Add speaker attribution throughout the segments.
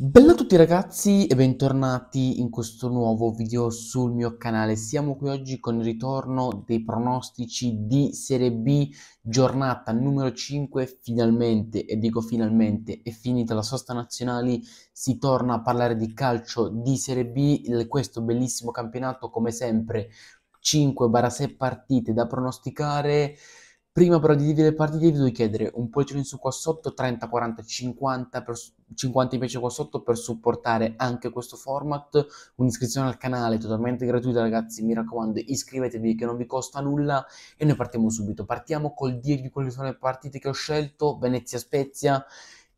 Speaker 1: Bella a tutti ragazzi e bentornati in questo nuovo video sul mio canale. Siamo qui oggi con il ritorno dei pronostici di Serie B, giornata numero 5 finalmente, e dico finalmente, è finita la sosta nazionale, si torna a parlare di calcio di Serie B, questo bellissimo campionato come sempre, 5-6 partite da pronosticare. Prima però di dividere le partite vi devo chiedere un pollice in su qua sotto, 30, 40, 50, per, 50 invece qua sotto per supportare anche questo format. Un'iscrizione al canale totalmente gratuita ragazzi, mi raccomando iscrivetevi che non vi costa nulla e noi partiamo subito. Partiamo col dirvi quali sono le partite che ho scelto, Venezia-Spezia.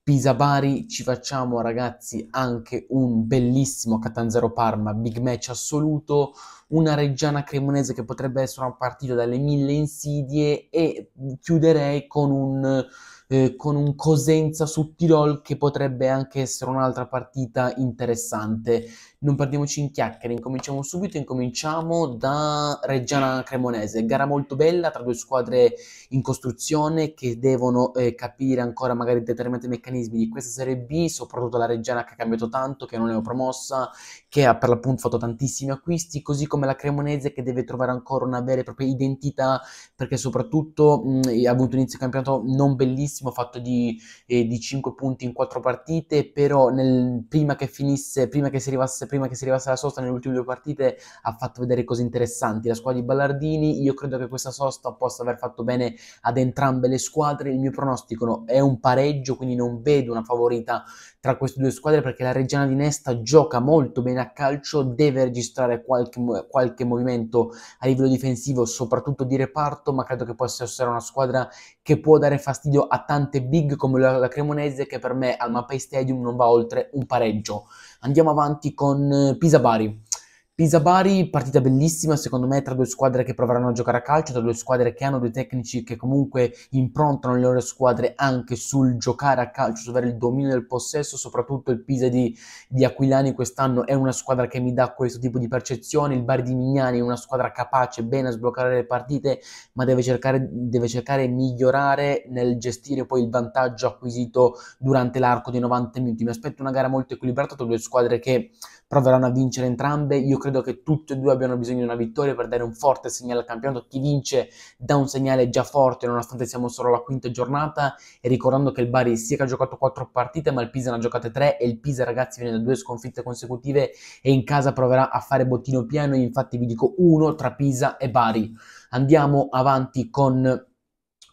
Speaker 1: Pisa-Bari, ci facciamo ragazzi anche un bellissimo Catanzaro-Parma, big match assoluto, una Reggiana Cremonese che potrebbe essere una partita dalle mille insidie e chiuderei con un, eh, con un Cosenza su Tirol che potrebbe anche essere un'altra partita interessante. Non perdiamoci in chiacchiere, incominciamo subito, incominciamo da Reggiana Cremonese, gara molto bella tra due squadre in costruzione che devono eh, capire ancora magari determinati meccanismi di questa Serie B, soprattutto la Reggiana che ha cambiato tanto, che non è promossa, che ha per l'appunto fatto tantissimi acquisti, così come come la Cremonese che deve trovare ancora una vera e propria identità perché soprattutto mh, ha avuto un inizio campionato non bellissimo fatto di, eh, di, 5 punti in 4 partite però nel, prima che finisse prima che si arrivasse prima che si arrivasse alla sosta nelle ultime due partite ha fatto vedere cose interessanti la squadra di Ballardini io credo che questa sosta possa aver fatto bene ad entrambe le squadre il mio pronostico no, è un pareggio quindi non vedo una favorita tra queste due squadre perché la Reggiana di Nesta gioca molto bene a calcio deve registrare qualche, qualche movimento a livello difensivo, soprattutto di reparto, ma credo che possa essere una squadra che può dare fastidio a tante big come la, la Cremonese, che per me al Mapei Stadium non va oltre un pareggio. Andiamo avanti con eh, Pisa-Bari. Pisa-Bari, partita bellissima secondo me tra due squadre che proveranno a giocare a calcio, tra due squadre che hanno dei tecnici che comunque improntano le loro squadre anche sul giocare a calcio, su avere il dominio del possesso, soprattutto il Pisa di, di Aquilani quest'anno è una squadra che mi dà questo tipo di percezione, il Bari di Mignani è una squadra capace bene a sbloccare le partite, ma deve cercare, deve cercare di migliorare nel gestire poi il vantaggio acquisito durante l'arco dei 90 minuti. Mi aspetto una gara molto equilibrata tra due squadre che proveranno a vincere entrambe. Io credo che tutte e due abbiano bisogno di una vittoria per dare un forte segnale al campionato. Chi vince dà un segnale già forte, nonostante siamo solo alla quinta giornata. E ricordando che il Bari sia che ha giocato quattro partite, ma il Pisa ne ha giocate tre. e il Pisa, ragazzi, viene da due sconfitte consecutive e in casa proverà a fare bottino piano. Infatti vi dico uno tra Pisa e Bari. Andiamo avanti con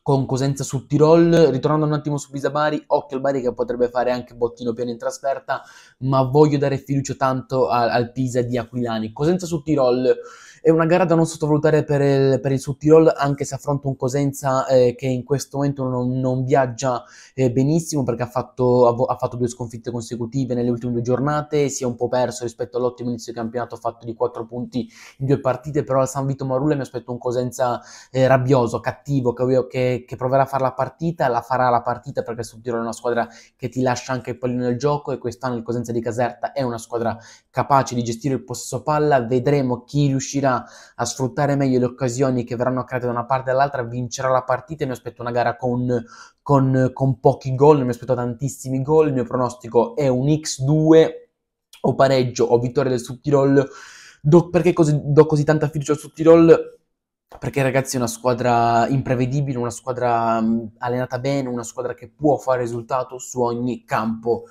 Speaker 1: con Cosenza su Tirol. Ritornando un attimo su Pisa Bari, occhio al Bari che potrebbe fare anche bottino pieno in trasferta, ma voglio dare fiducia tanto al, al Pisa di Aquilani. Cosenza su Tirol è una gara da non sottovalutare per il, per il Sud Tirol, anche se affronta un Cosenza eh, che in questo momento non, non viaggia eh, benissimo perché ha fatto, ha, ha fatto, due sconfitte consecutive nelle ultime due giornate, si è un po' perso rispetto all'ottimo inizio di campionato fatto di 4 punti in due partite, però al San Vito Marulla mi aspetto un Cosenza eh, rabbioso, cattivo, che, che, che, proverà a fare la partita, la farà la partita perché il Sudtirolo è una squadra che ti lascia anche il pallino nel gioco e quest'anno il Cosenza di Caserta è una squadra capace di gestire il possesso palla, vedremo chi riuscirà a sfruttare meglio le occasioni che verranno create da una parte e dall'altra, vincerà la partita e mi aspetto una gara con, con, con pochi gol, mi aspetto tantissimi gol, il mio pronostico è un X2 o pareggio o vittoria del Sudtirol, do, perché così, do così tanta fiducia al Sudtirol? perché ragazzi è una squadra imprevedibile, una squadra allenata bene, una squadra che può fare risultato su ogni campo.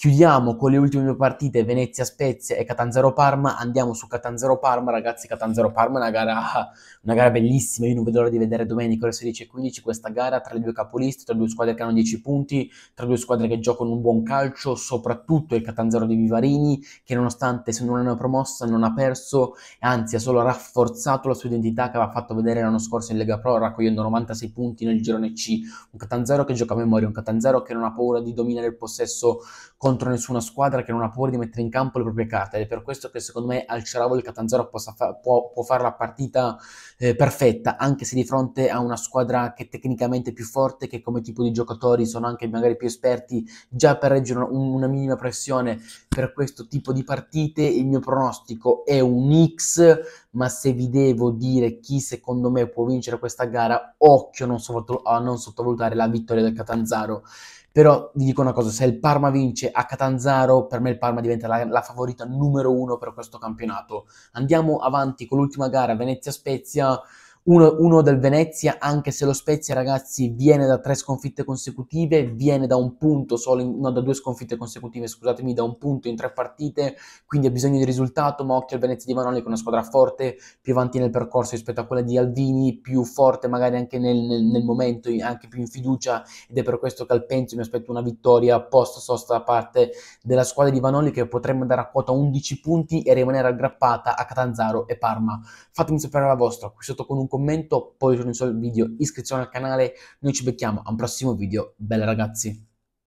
Speaker 1: Chiudiamo con le ultime due partite, Venezia Spezia e Catanzaro Parma. Andiamo su Catanzaro Parma, ragazzi. Catanzaro Parma è una gara, una gara bellissima. Io non vedo l'ora di vedere domenica alle 16.15 questa gara tra le due capoliste, tra due squadre che hanno 10 punti, tra due squadre che giocano un buon calcio. Soprattutto il Catanzaro di Vivarini, che nonostante se non è promossa non ha perso, anzi ha solo rafforzato la sua identità che aveva fatto vedere l'anno scorso in Lega Pro, raccogliendo 96 punti nel girone C. Un Catanzaro che gioca a memoria, un Catanzaro che non ha paura di dominare il possesso con contro nessuna squadra che non ha paura di mettere in campo le proprie carte ed è per questo che secondo me al Ceravolo il Catanzaro fa- può, può, fare la partita eh, perfetta anche se di fronte a una squadra che è tecnicamente più forte che come tipo di giocatori sono anche magari più esperti già per reggere una, una minima pressione per questo tipo di partite il mio pronostico è un X ma se vi devo dire chi secondo me può vincere questa gara occhio non, sottovalut- a non sottovalutare la vittoria del Catanzaro però vi dico una cosa, se il Parma vince a Catanzaro, per me il Parma diventa la, la favorita numero uno per questo campionato. Andiamo avanti con l'ultima gara, Venezia-Spezia. Uno, uno, del Venezia, anche se lo Spezia, ragazzi, viene da tre sconfitte consecutive, viene da un punto solo, in, no, da due sconfitte consecutive, scusatemi, da un punto in tre partite, quindi ha bisogno di risultato, ma occhio al Venezia di Vanoni che è una squadra forte, più avanti nel percorso rispetto a quella di Alvini, più forte magari anche nel, nel, nel momento, anche più in fiducia, ed è per questo che al Penzo mi aspetto una vittoria post sosta da parte della squadra di Vanoni che potremmo andare a quota 11 punti e rimanere aggrappata a Catanzaro e Parma. Fatemi sapere la vostra, qui sotto con un commento commento, pollice in su al video, iscrizione al canale. Noi ci becchiamo a un prossimo video. Bella ragazzi!